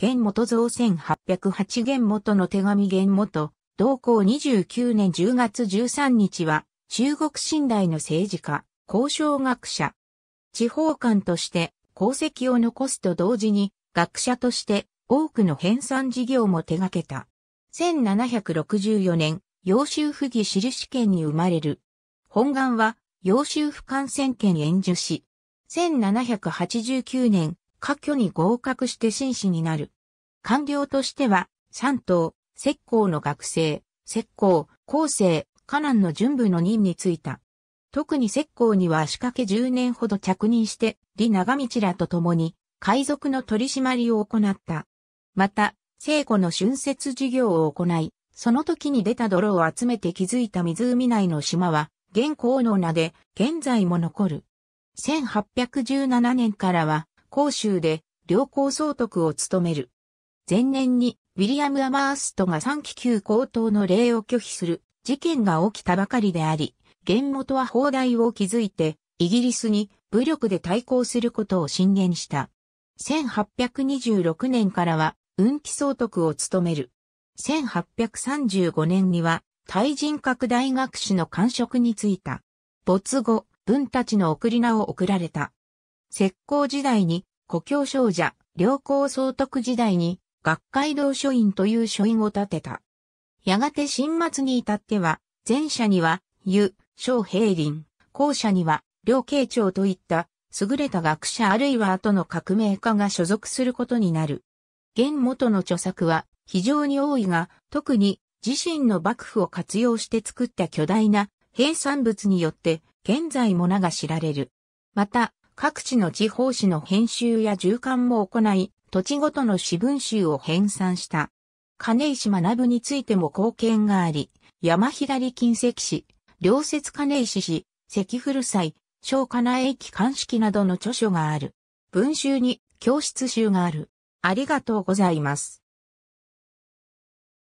元元造1808元元の手紙元元、同行29年10月13日は、中国信頼の政治家、交渉学者、地方官として功績を残すと同時に、学者として多くの編纂事業も手掛けた。1764年、揚州府議印る試験に生まれる。本願は、揚州府感染権援助し、1789年、科挙に合格して紳士になる。官僚としては、三党、石膏の学生、石膏、後世、河南の準部の任に就いた。特に石膏には仕掛け10年ほど着任して、李長道らと共に、海賊の取り締まりを行った。また、聖子の春節事業を行い、その時に出た泥を集めて築いた湖内の島は、現行の名で、現在も残る。1817年からは、広州で良好総督を務める。前年にウィリアム・アマーストが3期級高等の礼を拒否する事件が起きたばかりであり、元元は砲台を築いてイギリスに武力で対抗することを進言した。1826年からは運気総督を務める。1835年には対人格大学士の官職に就いた。没後、文たちの送り名を送られた。石膏時代に、故郷少女、良好総督時代に、学会堂書院という書院を建てた。やがて新末に至っては、前者には、湯、小平林、後者には、両慶長といった、優れた学者あるいは後の革命家が所属することになる。現元の著作は非常に多いが、特に自身の幕府を活用して作った巨大な兵産物によって現在も名が知られる。また、各地の地方紙の編集や従刊も行い、土地ごとの私文集を編纂した。金石学についても貢献があり、山左近石氏、両説金石氏、石古祭、小金井駅鑑識などの著書がある。文集に教室集がある。ありがとうございます。